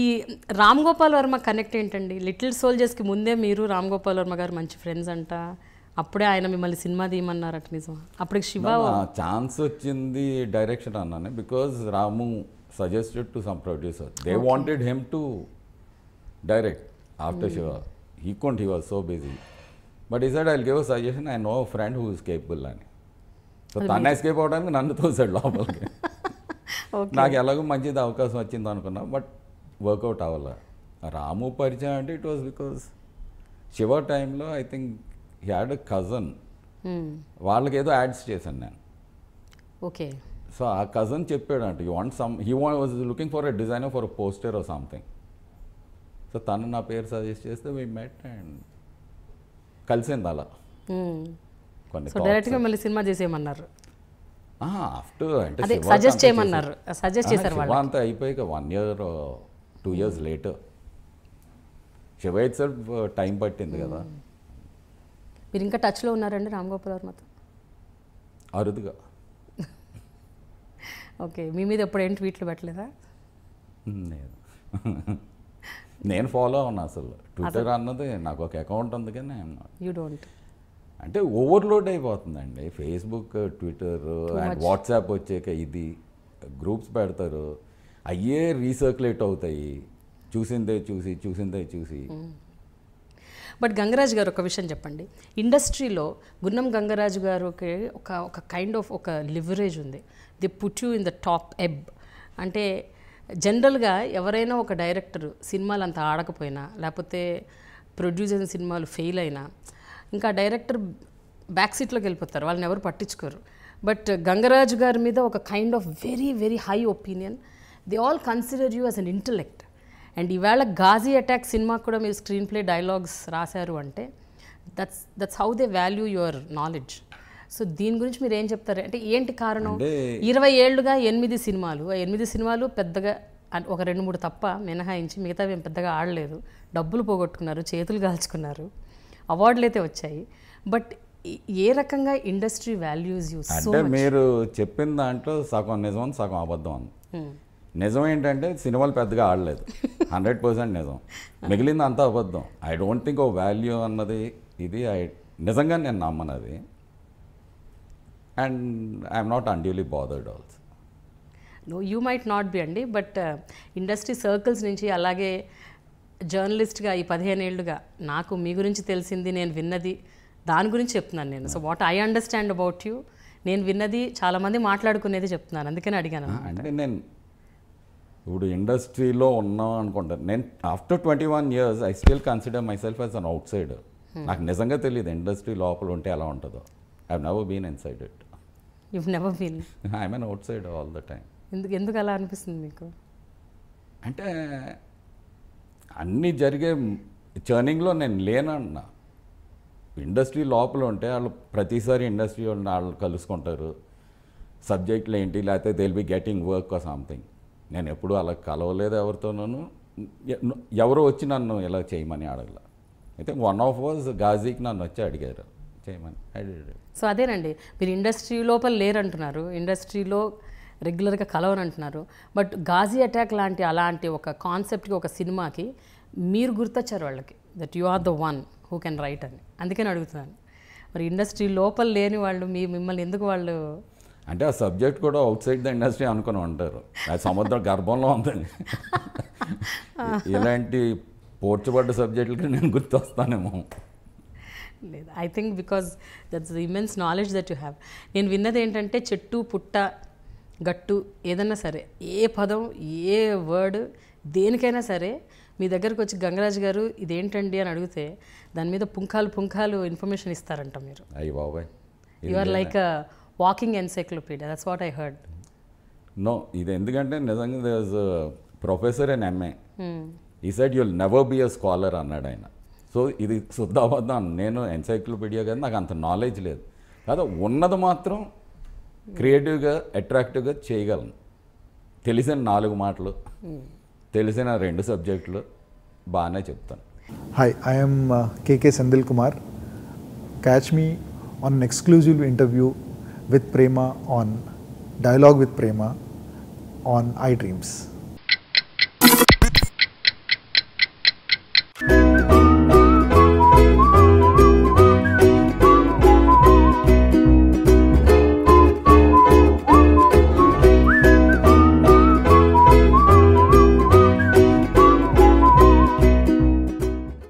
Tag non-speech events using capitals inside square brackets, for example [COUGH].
ఈ రామ్ గోపాల్ వర్మ కనెక్ట్ ఏంటండి లిటిల్ సోల్జర్స్కి ముందే మీరు రామ్ గోపాల్ వర్మ గారు మంచి ఫ్రెండ్స్ అంట అప్పుడే ఆయన మిమ్మల్ని సినిమా తీయమన్నారట నిజం అప్పుడు శివ ఛాన్స్ వచ్చింది డైరెక్షన్ అన్నాను because Ramu suggested to some producer they wanted him to direct after Shiva he can't he was so busy but ఈ side I give suggestion I know friend who is అని సో తను escape అవడానికి నన్ను తోసాడు లోపలికి నాకు ఎలాగో మంచిది అవకాశం వచ్చింది అనుకున్నా బట్ వర్కౌట్ అవ్వాలి రాము పరిచయం అంటే ఇట్ వాజ్ బికాస్ శివ టైంలో ఐ థింక్ హ్యాడ్ కజన్ వాళ్ళకి ఏదో యాడ్స్ చేశాను నేను ఓకే సో ఆ కజన్ అంట you want some he want was looking for a designer for a poster or something so తను నా పేరు సజెస్ట్ చేస్తే వీ మెట్ అండ్ కలిసింది అలా కొన్ని డైరెక్ట్ మళ్ళీ సినిమా చేసేయమన్నారు ఆఫ్టర్ అంటే సజెస్ట్ చేయమన్నారు సజెస్ట్ చేశారు వాళ్ళు అంత అయిపోయాక one year two years later Shiva sir time uh, పట్టింది కదా మీరు ఇంకా టచ్లో ఉన్నారండి రామ్ గోపాల్ వర్మతో అరుదుగా ఓకే [LAUGHS] మీ మీద ఎప్పుడేం ట్వీట్లు పెట్టలేదా [LAUGHS] లేదు నేను ఫాలో అవును అసలు ట్విట్టర్ అన్నది నాకు ఒక అకౌంట్ ఉంది కానీ యూ డోంట్ అంటే ఓవర్లోడ్ అయిపోతుందండి ఫేస్బుక్ ట్విట్టర్ అండ్ వాట్సాప్ వచ్చాక ఇది గ్రూప్స్ పెడతారు అయ్యే రీసర్క్యులేట్ అవుతాయి చూసిందే చూసి చూసిందే చూసి బట్ hmm. గంగరాజు గారు ఒక విషయం చెప్పండి ఇండస్ట్రీలో గున్నం గంగరాజు గారికి ఒక ఒక కైండ్ ఆఫ్ ఒక లివరేజ్ ఉంది they put you in the top ఎబ్ అంటే జనరల్గా ఎవరైనా ఒక డైరెక్టర్ సినిమాలు అంత ఆడకపోయినా లేకపోతే ప్రొడ్యూసర్ సినిమాలు ఫెయిల్ అయినా ఇంకా డైరెక్టర్ బ్యాక్ సీట్లోకి వెళ్ళిపోతారు వాళ్ళని ఎవరు పట్టించుకోరు బట్ గంగరాజు గారి మీద ఒక kind of very very high opinion they all consider you as an intellect and ఈవేళ గాజీ అటాక్ సినిమా కూడా మీరు స్క్రీన్ ప్లే డైలాగ్స్ రాశారు అంటే that's that's how they value your knowledge so దీని గురించి మీరు ఏం చెప్తారు అంటే ఏంటి కారణం ఇరవై ఏళ్ళుగా ఎనిమిది సినిమాలు ఎనిమిది సినిమాలు పెద్దగా ఒక రెండు మూడు తప్ప మినహాయించి మిగతావి మేము పెద్దగా ఆడలేదు డబ్బులు పోగొట్టుకున్నారు చేతులు కాల్చుకున్నారు అవార్డులు అయితే వచ్చాయి బట్ ఏ రకంగా ఇండస్ట్రీ వాల్యూస్ అంటే మీరు చెప్పిన దాంట్లో సగం నిజం సగం అబద్ధం అని నిజం ఏంటంటే సినిమాలు పెద్దగా ఆడలేదు హండ్రెడ్ పర్సెంట్ నిజం మిగిలింది అంతా అబద్ధం I don't think of value అన్నది ఇది ఐ నిజంగా నేను నమ్మనది and I'm not unduly bothered also no you might not be అండి బట్ ఇండస్ట్రీ సర్కిల్స్ నుంచి అలాగే జర్నలిస్ట్గా ఈ పదిహేను ఏళ్ళుగా నాకు మీ గురించి తెలిసింది నేను విన్నది దాని గురించి చెప్తున్నాను నేను so what I understand about you నేను విన్నది చాలామంది మాట్లాడుకునేది చెప్తున్నాను అందుకని అడిగాను అంటే నేను ఇప్పుడు ఇండస్ట్రీలో ఉన్నాం అనుకుంటాను నేను after twenty one years I still consider myself as an outside నాకు నిజంగా తెలియదు ఇండస్ట్రీ లోపల ఉంటే ఎలా ఉంటుందో I have never been inside it you've never been I mean outside all the time ఎందుకు ఎందుకు అలా అనిపిస్తుంది మీకు అంటే అన్నీ జరిగే చర్నింగ్లో నేను లేనన్నా ఇండస్ట్రీ లోపల ఉంటే వాళ్ళు ప్రతిసారి ఇండస్ట్రీ వాళ్ళు కలుసుకుంటారు సబ్జెక్టులు ఏంటి లేకపోతే they will be getting work or something నేను ఎప్పుడు అలా కలవలేదు ఎవరితోనూ ఎవరో వచ్చి నన్ను ఇలా చేయమని అడగల అయితే వన్ ఆఫ్ వాజ్ గాజీకి నన్ను వచ్చి అడిగారు చేయమని అడిగాడు సో అదేనండి మీరు ఇండస్ట్రీ లోపల లేరంటున్నారు ఇండస్ట్రీలో రెగ్యులర్గా అంటున్నారు బట్ గాజీ అటాక్ లాంటి అలాంటి ఒక కాన్సెప్ట్కి ఒక సినిమాకి మీరు గుర్తొచ్చారు వాళ్ళకి that you are the one who can write అని అందుకని అడుగుతున్నాను మరి ఇండస్ట్రీ లోపల లేని వాళ్ళు మీ మిమ్మల్ని ఎందుకు వాళ్ళు అంటే ఆ సబ్జెక్ట్ కూడా అవుట్ సైడ్ ద ఇండస్ట్రీ అనుకుని ఉంటారు ఆ సముద్ర గర్భంలో ఉందని [LAUGHS] ఇలాంటి పోర్చబడ్డ సబ్జెక్టులకి నేను గుర్తొస్తానేమో లేదు I think because that's the immense knowledge that you have నేను విన్నది ఏంటంటే చెట్టు పుట్ట గట్టు ఏదన్నా సరే ఏ పదం ఏ వర్డ్ దేనికైనా సరే మీ దగ్గరకు వచ్చి గంగరాజ్ గారు ఇదేంటండి అని అడిగితే దాని మీద పుంఖాలు పుంఖాలు ఇన్ఫర్మేషన్ ఇస్తారంట మీరు you are like walking encyclopedia that's what I heard no ఇది ఎందుకంటే నిజంగా ప్రొఫెసర్ అండ్ ఎంఏ ఈ side you'll never be a scholar అన్నాడు ఆయన సో ఇది శుద్ధాబద్ధం నేను ఎన్సైక్లోపీడియా కానీ నాకు అంత నాలెడ్జ్ లేదు కాదు ఉన్నది మాత్రం క్రియేటివ్గా అట్రాక్టివ్గా చేయగలను తెలిసిన నాలుగు మాటలు తెలిసిన రెండు సబ్జెక్టులు బాగానే చెప్తాను hi I'm KK Sandil Kumar catch me on exclusive interview with Prema on dialogue with Prema on I dreams